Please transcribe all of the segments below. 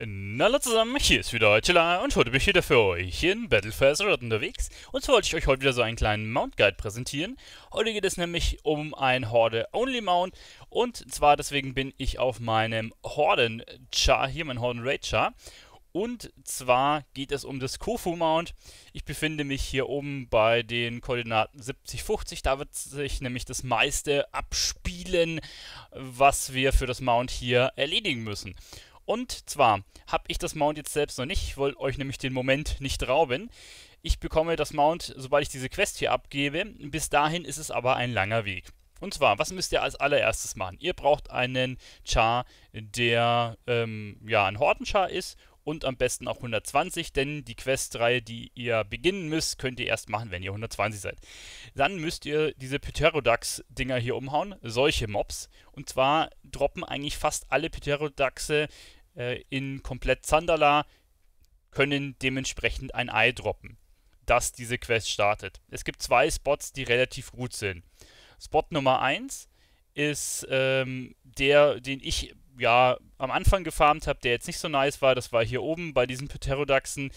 Na Hallo zusammen, hier ist wieder Chilla und heute bin ich wieder für euch in Battle for unterwegs. Und zwar wollte ich euch heute wieder so einen kleinen Mount Guide präsentieren. Heute geht es nämlich um ein Horde Only Mount und zwar deswegen bin ich auf meinem Horden Char, hier mein Horden Raid Char. Und zwar geht es um das Kofu Mount. Ich befinde mich hier oben bei den Koordinaten 70, 50. Da wird sich nämlich das meiste abspielen, was wir für das Mount hier erledigen müssen. Und zwar habe ich das Mount jetzt selbst noch nicht. Ich wollte euch nämlich den Moment nicht rauben. Ich bekomme das Mount, sobald ich diese Quest hier abgebe. Bis dahin ist es aber ein langer Weg. Und zwar, was müsst ihr als allererstes machen? Ihr braucht einen Char, der ähm, ja ein Hortenchar ist und am besten auch 120, denn die Questreihe, die ihr beginnen müsst, könnt ihr erst machen, wenn ihr 120 seid. Dann müsst ihr diese Pterodax-Dinger hier umhauen, solche Mobs. Und zwar droppen eigentlich fast alle Pterodaxe äh, in komplett Zandala können dementsprechend ein Ei droppen, dass diese Quest startet. Es gibt zwei Spots, die relativ gut sind. Spot Nummer 1 ist ähm, der, den ich ja am Anfang gefarmt habe, der jetzt nicht so nice war. Das war hier oben bei diesen Pterodaxen.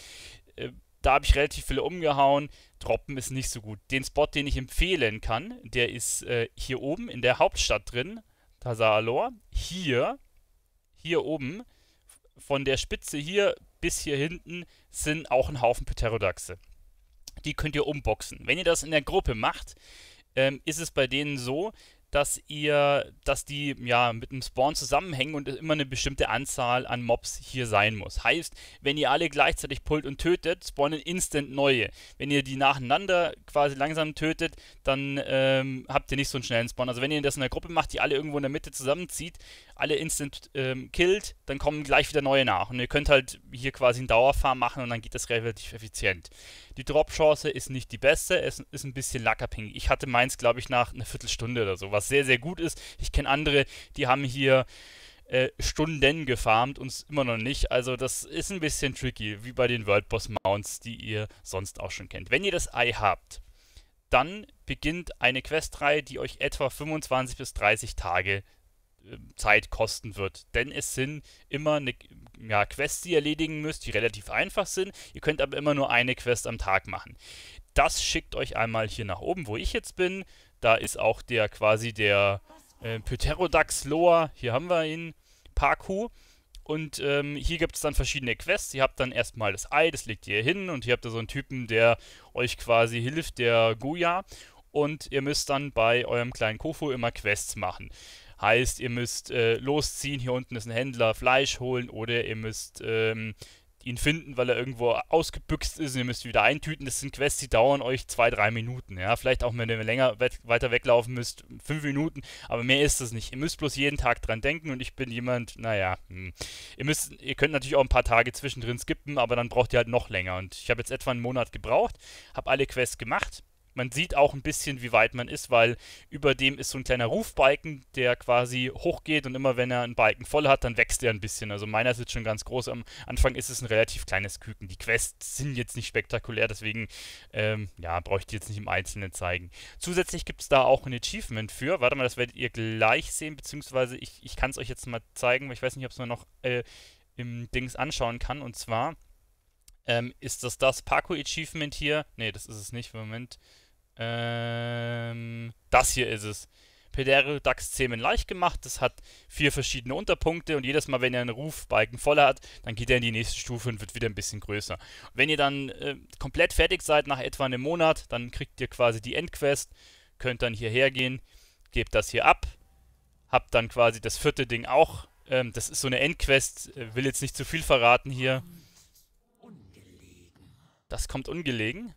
Äh, da habe ich relativ viele umgehauen. Droppen ist nicht so gut. Den Spot, den ich empfehlen kann, der ist äh, hier oben in der Hauptstadt drin, Tazalor. Hier, hier oben von der Spitze hier bis hier hinten sind auch ein Haufen Pterodaxe. Die könnt ihr umboxen. Wenn ihr das in der Gruppe macht, ähm, ist es bei denen so, dass ihr, dass die ja mit dem Spawn zusammenhängen und immer eine bestimmte Anzahl an Mobs hier sein muss. Heißt, wenn ihr alle gleichzeitig pullt und tötet, spawnen instant neue. Wenn ihr die nacheinander quasi langsam tötet, dann ähm, habt ihr nicht so einen schnellen Spawn. Also wenn ihr das in einer Gruppe macht, die alle irgendwo in der Mitte zusammenzieht, alle instant ähm, killt, dann kommen gleich wieder neue nach. Und ihr könnt halt hier quasi einen Dauerfarm machen und dann geht das relativ effizient. Die Drop-Chance ist nicht die beste, es ist ein bisschen lackabhängig. Ich hatte meins, glaube ich, nach einer Viertelstunde oder sowas was sehr, sehr gut ist. Ich kenne andere, die haben hier äh, Stunden gefarmt und immer noch nicht. Also das ist ein bisschen tricky, wie bei den World Boss Mounts, die ihr sonst auch schon kennt. Wenn ihr das Ei habt, dann beginnt eine Questreihe, die euch etwa 25 bis 30 Tage ähm, Zeit kosten wird. Denn es sind immer eine, ja, Quests, die ihr erledigen müsst, die relativ einfach sind. Ihr könnt aber immer nur eine Quest am Tag machen. Das schickt euch einmal hier nach oben, wo ich jetzt bin, da ist auch der quasi der äh, Pterodax Loa. Hier haben wir ihn. Paku. Und ähm, hier gibt es dann verschiedene Quests. Ihr habt dann erstmal das Ei, das legt ihr hin. Und hier habt ihr so einen Typen, der euch quasi hilft, der Guya. Und ihr müsst dann bei eurem kleinen Kofu immer Quests machen. Heißt, ihr müsst äh, losziehen, hier unten ist ein Händler, Fleisch holen oder ihr müsst ähm, ihn finden, weil er irgendwo ausgebüxt ist und ihr müsst wieder eintüten. Das sind Quests, die dauern euch zwei, drei Minuten. Ja, vielleicht auch, wenn ihr länger we weiter weglaufen müsst, fünf Minuten, aber mehr ist das nicht. Ihr müsst bloß jeden Tag dran denken und ich bin jemand, naja, hm. ihr, müsst, ihr könnt natürlich auch ein paar Tage zwischendrin skippen, aber dann braucht ihr halt noch länger. Und ich habe jetzt etwa einen Monat gebraucht, habe alle Quests gemacht man sieht auch ein bisschen, wie weit man ist, weil über dem ist so ein kleiner Rufbalken, der quasi hochgeht und immer wenn er einen Balken voll hat, dann wächst er ein bisschen. Also meiner ist jetzt schon ganz groß. Am Anfang ist es ein relativ kleines Küken. Die Quests sind jetzt nicht spektakulär, deswegen ähm, ja, brauche ich die jetzt nicht im Einzelnen zeigen. Zusätzlich gibt es da auch ein Achievement für. Warte mal, das werdet ihr gleich sehen, beziehungsweise ich, ich kann es euch jetzt mal zeigen, weil ich weiß nicht, ob es mir noch äh, im Dings anschauen kann. Und zwar ähm, ist das das Paco-Achievement hier? Ne, das ist es nicht. Moment. Ähm, das hier ist es. Pedero Dax Zemen leicht gemacht. Das hat vier verschiedene Unterpunkte und jedes Mal, wenn ihr einen Rufbalken voller hat, dann geht er in die nächste Stufe und wird wieder ein bisschen größer. Und wenn ihr dann äh, komplett fertig seid nach etwa einem Monat, dann kriegt ihr quasi die Endquest, könnt dann hierher gehen, gebt das hier ab, habt dann quasi das vierte Ding auch. Ähm, das ist so eine Endquest, äh, will jetzt nicht zu viel verraten hier. Das kommt ungelegen.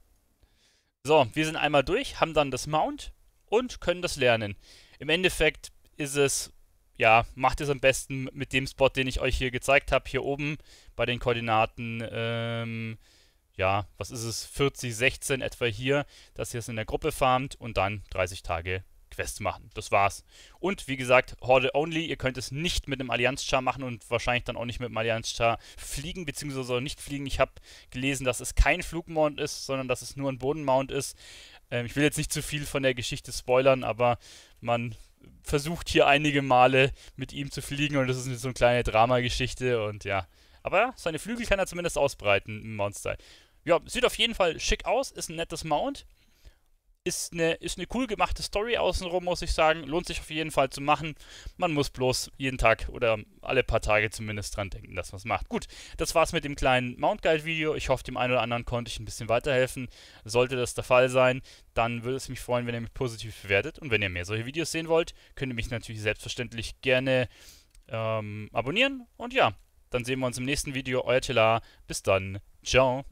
So, wir sind einmal durch, haben dann das Mount und können das lernen. Im Endeffekt ist es, ja, macht es am besten mit dem Spot, den ich euch hier gezeigt habe, hier oben bei den Koordinaten, ähm, ja, was ist es, 40, 16 etwa hier, dass ihr es in der Gruppe farmt und dann 30 Tage Quest machen. Das war's. Und wie gesagt, Horde Only, ihr könnt es nicht mit einem Allianz-Char machen und wahrscheinlich dann auch nicht mit einem Allianz-Char fliegen, beziehungsweise nicht fliegen. Ich habe gelesen, dass es kein Flugmount ist, sondern dass es nur ein Bodenmount ist. Ähm, ich will jetzt nicht zu viel von der Geschichte spoilern, aber man versucht hier einige Male mit ihm zu fliegen und das ist so eine kleine Dramageschichte und ja. Aber seine Flügel kann er zumindest ausbreiten im Mount-Style. Ja, sieht auf jeden Fall schick aus, ist ein nettes Mount ist eine, ist eine cool gemachte Story außenrum, muss ich sagen. Lohnt sich auf jeden Fall zu machen. Man muss bloß jeden Tag oder alle paar Tage zumindest dran denken, dass man es macht. Gut, das war's mit dem kleinen Mount Guide Video. Ich hoffe, dem einen oder anderen konnte ich ein bisschen weiterhelfen. Sollte das der Fall sein, dann würde es mich freuen, wenn ihr mich positiv bewertet. Und wenn ihr mehr solche Videos sehen wollt, könnt ihr mich natürlich selbstverständlich gerne ähm, abonnieren. Und ja, dann sehen wir uns im nächsten Video. Euer Tela. Bis dann. Ciao.